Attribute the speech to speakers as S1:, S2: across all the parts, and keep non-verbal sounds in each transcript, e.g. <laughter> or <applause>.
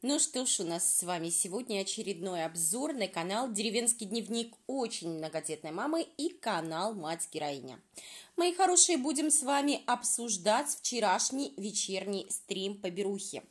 S1: Ну что ж, у нас с вами сегодня очередной обзор на канал «Деревенский дневник очень многодетной мамы» и канал «Мать-героиня». Мои хорошие, будем с вами обсуждать вчерашний вечерний стрим по Берухе.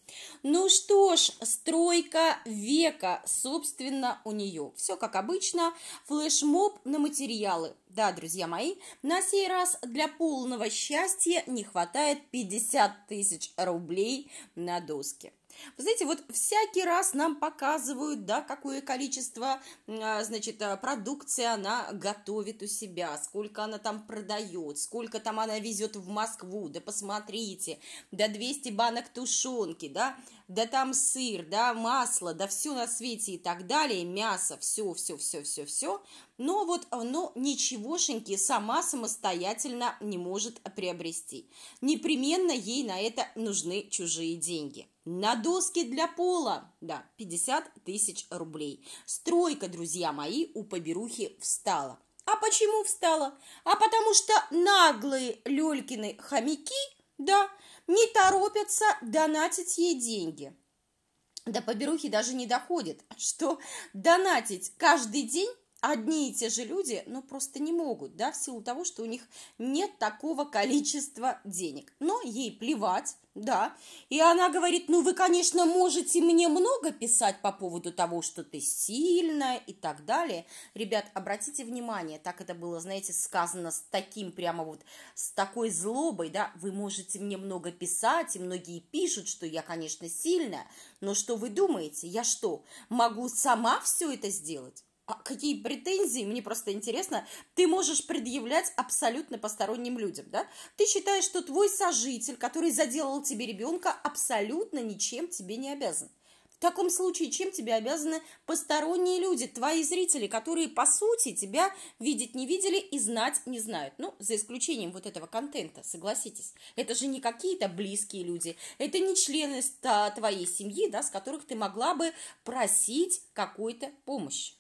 S1: Ну что ж, стройка века, собственно, у нее. Все как обычно, флешмоб на материалы. Да, друзья мои, на сей раз для полного счастья не хватает 50 тысяч рублей на доске. Вы знаете, вот всякий раз нам показывают, да, какое количество, а, значит, а, продукции она готовит у себя, сколько она там продает, сколько там она везет в Москву, да посмотрите, да 200 банок тушенки, да, да там сыр, да масло, да все на свете и так далее, мясо, все, все, все, все, все, но вот, но ничегошеньки сама самостоятельно не может приобрести. Непременно ей на это нужны чужие деньги на доски для пола, да, 50 тысяч рублей. Стройка, друзья мои, у поберухи встала. А почему встала? А потому что наглые Лёлькины хомяки, да, не торопятся донатить ей деньги. До поберухи даже не доходит, что донатить каждый день одни и те же люди, ну, просто не могут, да, в силу того, что у них нет такого количества денег. Но ей плевать, да, и она говорит, ну, вы, конечно, можете мне много писать по поводу того, что ты сильная и так далее. Ребят, обратите внимание, так это было, знаете, сказано с таким прямо вот, с такой злобой, да, вы можете мне много писать, и многие пишут, что я, конечно, сильная, но что вы думаете, я что, могу сама все это сделать? а какие претензии, мне просто интересно, ты можешь предъявлять абсолютно посторонним людям, да? Ты считаешь, что твой сожитель, который заделал тебе ребенка, абсолютно ничем тебе не обязан. В таком случае, чем тебе обязаны посторонние люди, твои зрители, которые, по сути, тебя видеть не видели и знать не знают? Ну, за исключением вот этого контента, согласитесь. Это же не какие-то близкие люди, это не члены твоей семьи, да, с которых ты могла бы просить какой-то помощи.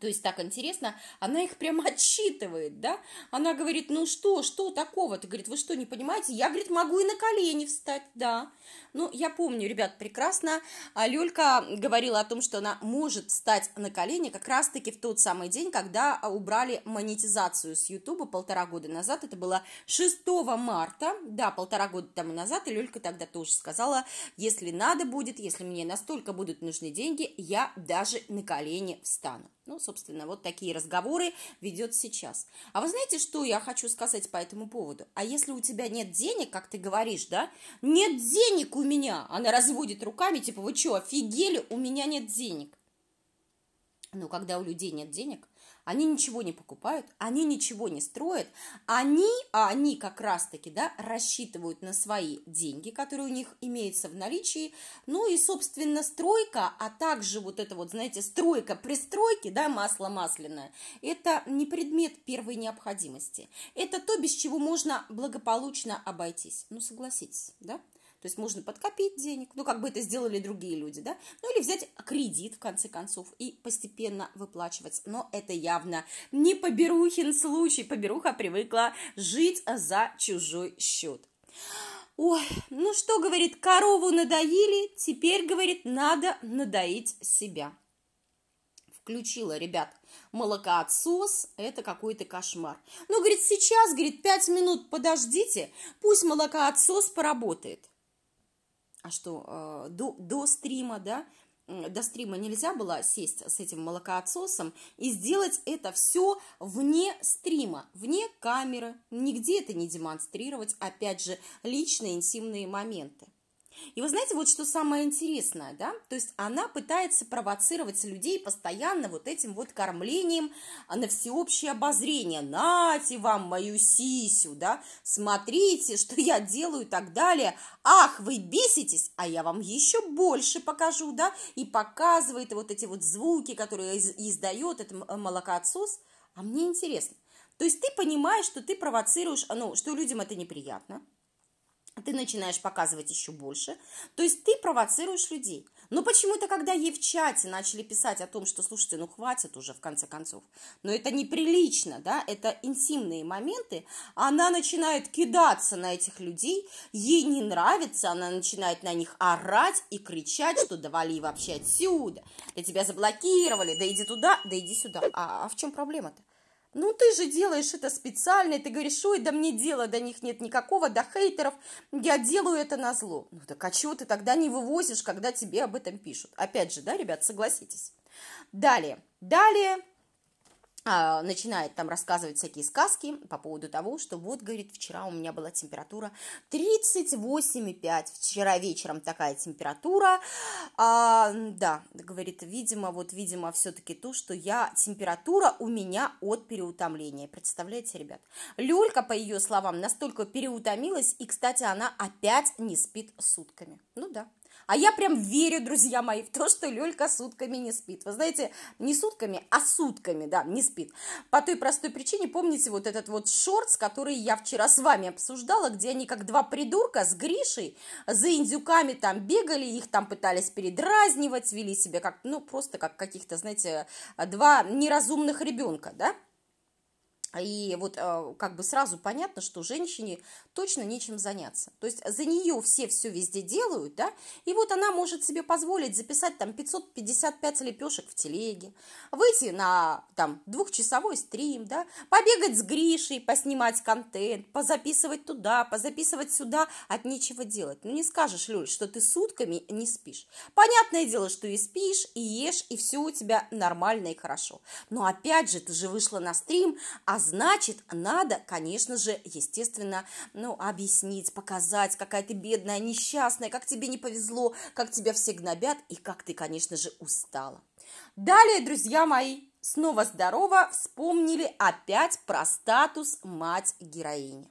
S1: То есть так интересно, она их прямо <laughs> отчитывает, да? Она говорит, ну что, что такого? Ты, говорит, вы что, не понимаете? Я, говорит, могу и на колени встать, да. Ну, я помню, ребят, прекрасно. А Лёлька говорила о том, что она может встать на колени как раз-таки в тот самый день, когда убрали монетизацию с Ютуба полтора года назад. Это было 6 марта, да, полтора года тому назад. И Лёлька тогда тоже сказала, если надо будет, если мне настолько будут нужны деньги, я даже на колени встану. Ну, собственно, вот такие разговоры ведет сейчас. А вы знаете, что я хочу сказать по этому поводу? А если у тебя нет денег, как ты говоришь, да? Нет денег у меня! Она разводит руками, типа, вы что, офигели? У меня нет денег. Но ну, когда у людей нет денег, они ничего не покупают, они ничего не строят, они, а они как раз-таки, да, рассчитывают на свои деньги, которые у них имеются в наличии, ну и, собственно, стройка, а также вот это вот, знаете, стройка при стройке, да, масло масляное, это не предмет первой необходимости, это то, без чего можно благополучно обойтись, ну согласитесь, да? То есть можно подкопить денег, ну, как бы это сделали другие люди, да, ну, или взять кредит, в конце концов, и постепенно выплачивать. Но это явно не Поберухин случай. Поберуха привыкла жить за чужой счет. Ой, ну что, говорит, корову надоили, теперь, говорит, надо надоить себя. Включила, ребят, молокоотсос, это какой-то кошмар. Ну, говорит, сейчас, говорит, пять минут подождите, пусть молокоотсос поработает а что, э, до, до стрима, да, до стрима нельзя было сесть с этим молокоотсосом и сделать это все вне стрима, вне камеры, нигде это не демонстрировать, опять же, личные интимные моменты. И вы знаете, вот что самое интересное, да, то есть она пытается провоцировать людей постоянно вот этим вот кормлением а, на всеобщее обозрение, нате вам мою сисю, да, смотрите, что я делаю и так далее, ах, вы беситесь, а я вам еще больше покажу, да, и показывает вот эти вот звуки, которые издает этот молокоотсос, а мне интересно. То есть ты понимаешь, что ты провоцируешь, а, ну, что людям это неприятно, ты начинаешь показывать еще больше, то есть ты провоцируешь людей. Но почему-то, когда ей в чате начали писать о том, что, слушайте, ну хватит уже, в конце концов, но это неприлично, да, это интимные моменты, она начинает кидаться на этих людей, ей не нравится, она начинает на них орать и кричать, что давали вообще отсюда, да тебя заблокировали, да иди туда, да иди сюда. А, а в чем проблема-то? Ну ты же делаешь это специально, и ты говоришь, ой, да мне дела до них нет никакого, до хейтеров, я делаю это на зло. Ну так а чего ты тогда не вывозишь, когда тебе об этом пишут? Опять же, да, ребят, согласитесь. Далее, далее а, начинает там рассказывать всякие сказки по поводу того, что вот, говорит, вчера у меня была температура 38,5, вчера вечером такая температура, а, да, говорит, видимо, вот, видимо, все-таки то, что я, температура у меня от переутомления, представляете, ребят, Люлька, по ее словам, настолько переутомилась, и, кстати, она опять не спит сутками, ну да. А я прям верю, друзья мои, в то, что Лёлька сутками не спит. Вы знаете, не сутками, а сутками, да, не спит. По той простой причине, помните вот этот вот шортс, который я вчера с вами обсуждала, где они как два придурка с Гришей за индюками там бегали, их там пытались передразнивать, вели себя как, ну, просто как каких-то, знаете, два неразумных ребенка, да? И вот а, как бы сразу понятно, что женщине точно нечем заняться. То есть за нее все все везде делают, да, и вот она может себе позволить записать там 555 лепешек в телеге, выйти на там двухчасовой стрим, да, побегать с Гришей, поснимать контент, позаписывать туда, позаписывать сюда, от нечего делать. Ну не скажешь, Люль, что ты сутками не спишь. Понятное дело, что и спишь, и ешь, и все у тебя нормально и хорошо. Но опять же, ты же вышла на стрим, а значит, надо, конечно же, естественно, ну, объяснить, показать, какая ты бедная, несчастная, как тебе не повезло, как тебя все гнобят и как ты, конечно же, устала. Далее, друзья мои, снова здорово, вспомнили опять про статус мать-героини.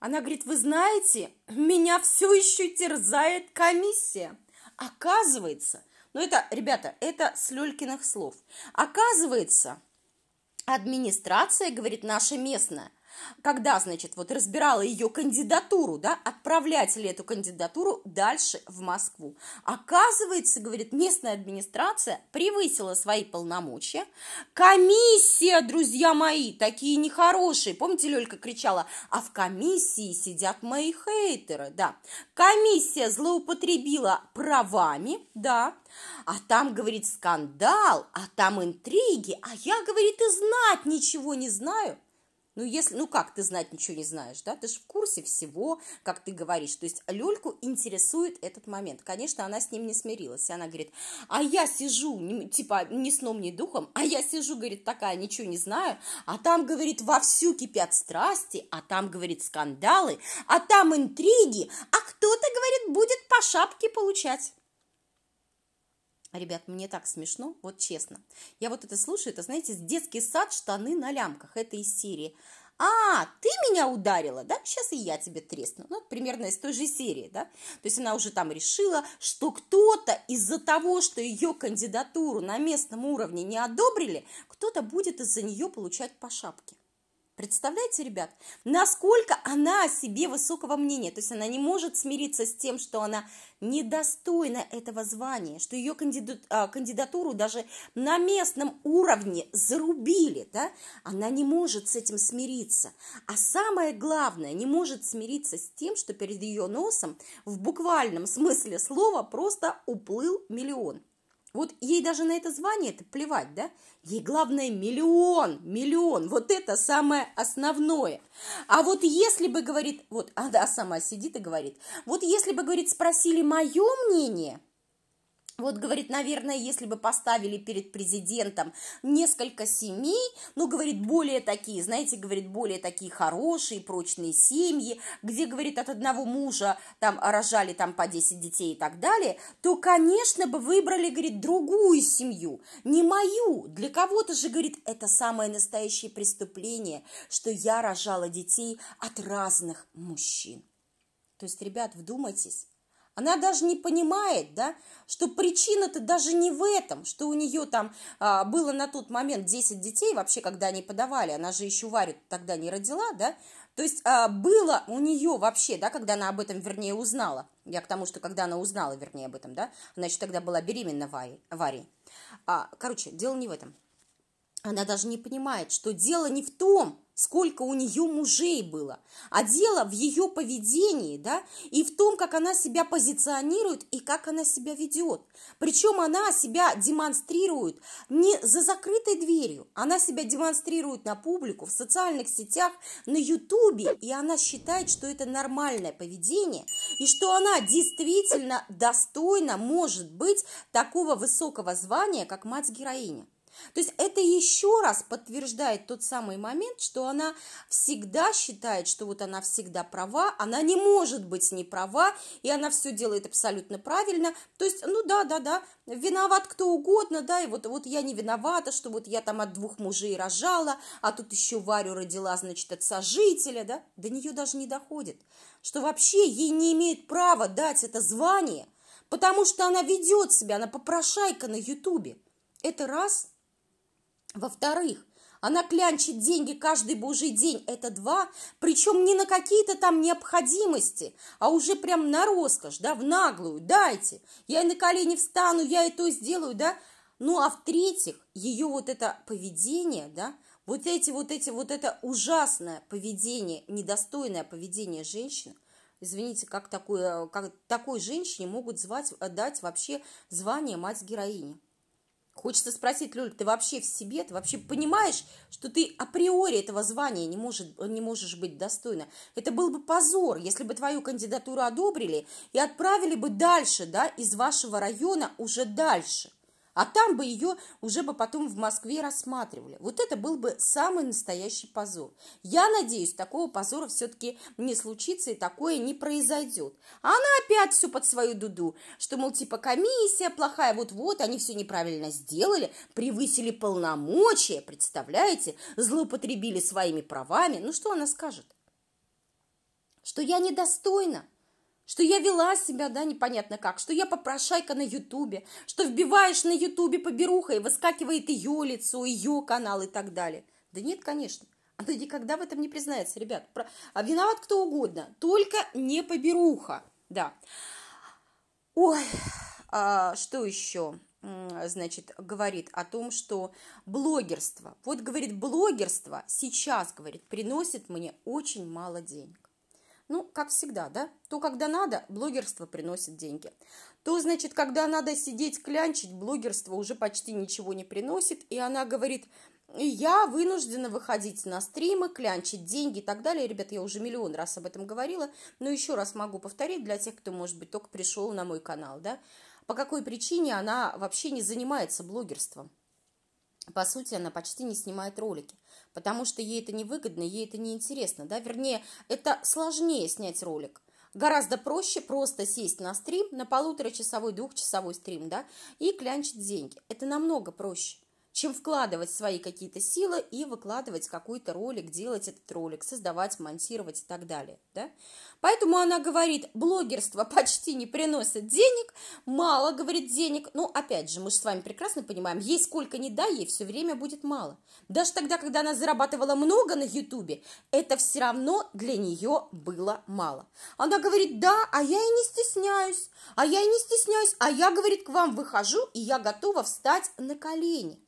S1: Она говорит, вы знаете, меня все еще терзает комиссия. Оказывается, ну это, ребята, это с Лёлькиных слов. Оказывается, Администрация, говорит, наша местная когда, значит, вот разбирала ее кандидатуру, да, отправлять ли эту кандидатуру дальше в Москву. Оказывается, говорит, местная администрация превысила свои полномочия. Комиссия, друзья мои, такие нехорошие. Помните, Лёлька кричала, а в комиссии сидят мои хейтеры, да. Комиссия злоупотребила правами, да, а там, говорит, скандал, а там интриги, а я, говорит, и знать ничего не знаю. Ну, если, ну как ты знать ничего не знаешь, да? Ты же в курсе всего, как ты говоришь. То есть Лёльку интересует этот момент. Конечно, она с ним не смирилась. Она говорит, а я сижу, типа, ни сном, ни духом, а я сижу, говорит, такая, ничего не знаю, а там, говорит, вовсю кипят страсти, а там, говорит, скандалы, а там интриги, а кто-то, говорит, будет по шапке получать. Ребят, мне так смешно, вот честно. Я вот это слушаю, это, знаете, детский сад, штаны на лямках, это из серии. А, ты меня ударила, да? Сейчас и я тебе тресну. Ну, примерно из той же серии, да? То есть она уже там решила, что кто-то из-за того, что ее кандидатуру на местном уровне не одобрили, кто-то будет из-за нее получать по шапке. Представляете, ребят, насколько она о себе высокого мнения, то есть она не может смириться с тем, что она недостойна этого звания, что ее а, кандидатуру даже на местном уровне зарубили, да, она не может с этим смириться, а самое главное, не может смириться с тем, что перед ее носом в буквальном смысле слова просто уплыл миллион. Вот ей даже на это звание это плевать, да? Ей главное миллион, миллион. Вот это самое основное. А вот если бы, говорит, вот она сама сидит и говорит, вот если бы, говорит, спросили мое мнение – вот, говорит, наверное, если бы поставили перед президентом несколько семей, ну, говорит, более такие, знаете, говорит, более такие хорошие, прочные семьи, где, говорит, от одного мужа там рожали там по 10 детей и так далее, то, конечно, бы выбрали, говорит, другую семью, не мою. Для кого-то же, говорит, это самое настоящее преступление, что я рожала детей от разных мужчин. То есть, ребят, вдумайтесь, она даже не понимает, да, что причина-то даже не в этом, что у нее там а, было на тот момент 10 детей, вообще, когда они подавали, она же еще Варю тогда не родила, да, то есть а, было у нее вообще, да, когда она об этом, вернее, узнала, я к тому, что когда она узнала, вернее, об этом, да, значит тогда была беременна Варей, Варей. А, короче, дело не в этом. Она даже не понимает, что дело не в том, сколько у нее мужей было, а дело в ее поведении, да, и в том, как она себя позиционирует и как она себя ведет. Причем она себя демонстрирует не за закрытой дверью, она себя демонстрирует на публику, в социальных сетях, на ютубе, и она считает, что это нормальное поведение, и что она действительно достойна, может быть, такого высокого звания, как мать-героиня. То есть это еще раз подтверждает тот самый момент, что она всегда считает, что вот она всегда права, она не может быть не права, и она все делает абсолютно правильно. То есть, ну да, да, да, виноват кто угодно, да, и вот, вот я не виновата, что вот я там от двух мужей рожала, а тут еще Варю родила, значит, от сожителя, да, до нее даже не доходит, что вообще ей не имеет права дать это звание, потому что она ведет себя, она попрошайка на Ютубе. Это раз – во-вторых, она клянчит деньги каждый божий день, это два, причем не на какие-то там необходимости, а уже прям на роскошь, да, в наглую, дайте, я и на колени встану, я и то сделаю, да. Ну, а в-третьих, ее вот это поведение, да, вот эти, вот эти, вот это ужасное поведение, недостойное поведение женщины, извините, как, такое, э, как такой женщине могут звать, э, дать вообще звание мать-героини. Хочется спросить, Люль, ты вообще в себе, ты вообще понимаешь, что ты априори этого звания не, может, не можешь быть достойна? Это был бы позор, если бы твою кандидатуру одобрили и отправили бы дальше, да, из вашего района уже дальше. А там бы ее уже бы потом в Москве рассматривали. Вот это был бы самый настоящий позор. Я надеюсь, такого позора все-таки не случится и такое не произойдет. А она опять все под свою дуду, что, мол, типа комиссия плохая, вот-вот, они все неправильно сделали, превысили полномочия, представляете, злоупотребили своими правами. Ну что она скажет? Что я недостойна? что я вела себя, да, непонятно как, что я попрошайка на ютубе, что вбиваешь на ютубе поберуха и выскакивает ее лицо, ее канал и так далее. Да нет, конечно, она никогда в этом не признается, ребят. Про... А виноват кто угодно, только не поберуха, да. Ой, а что еще? значит, говорит о том, что блогерство, вот говорит, блогерство сейчас, говорит, приносит мне очень мало денег. Ну, как всегда, да? То, когда надо, блогерство приносит деньги. То, значит, когда надо сидеть, клянчить, блогерство уже почти ничего не приносит. И она говорит, я вынуждена выходить на стримы, клянчить деньги и так далее. Ребята, я уже миллион раз об этом говорила, но еще раз могу повторить для тех, кто, может быть, только пришел на мой канал, да? По какой причине она вообще не занимается блогерством? по сути, она почти не снимает ролики, потому что ей это невыгодно, ей это неинтересно, да, вернее, это сложнее снять ролик, Гораздо проще просто сесть на стрим, на полуторачасовой, двухчасовой стрим, да, и клянчить деньги. Это намного проще чем вкладывать свои какие-то силы и выкладывать какой-то ролик, делать этот ролик, создавать, монтировать и так далее. Да? Поэтому она говорит, блогерство почти не приносит денег, мало, говорит, денег. Ну, опять же, мы же с вами прекрасно понимаем, ей сколько не дай, ей все время будет мало. Даже тогда, когда она зарабатывала много на Ютубе, это все равно для нее было мало. Она говорит, да, а я и не стесняюсь, а я и не стесняюсь, а я, говорит, к вам выхожу, и я готова встать на колени.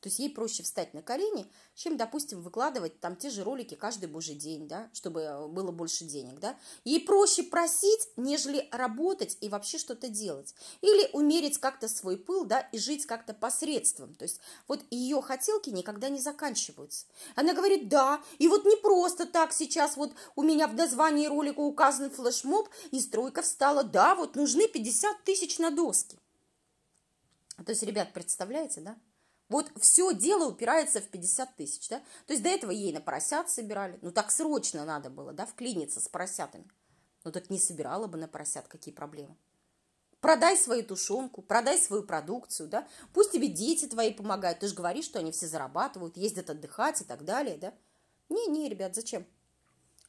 S1: То есть ей проще встать на колени, чем, допустим, выкладывать там те же ролики каждый божий день, да, чтобы э, было больше денег, да. Ей проще просить, нежели работать и вообще что-то делать. Или умерить как-то свой пыл, да, и жить как-то посредством. То есть вот ее хотелки никогда не заканчиваются. Она говорит, да, и вот не просто так сейчас вот у меня в названии ролика указан флешмоб, и стройка встала, да, вот нужны 50 тысяч на доски. То есть, ребят, представляете, да? Вот все дело упирается в 50 тысяч, да? То есть до этого ей на поросят собирали. Ну так срочно надо было, да, вклиниться с поросятами. Ну так не собирала бы на поросят, какие проблемы. Продай свою тушенку, продай свою продукцию, да? Пусть тебе дети твои помогают. Ты же говоришь, что они все зарабатывают, ездят отдыхать и так далее, да? Не-не, ребят, зачем?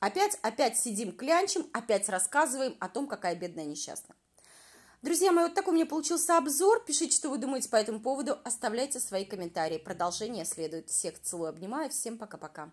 S1: Опять, опять сидим клянчим, опять рассказываем о том, какая бедная несчастная. Друзья мои, вот такой у меня получился обзор. Пишите, что вы думаете по этому поводу. Оставляйте свои комментарии. Продолжение следует. Всех целую, обнимаю. Всем пока-пока.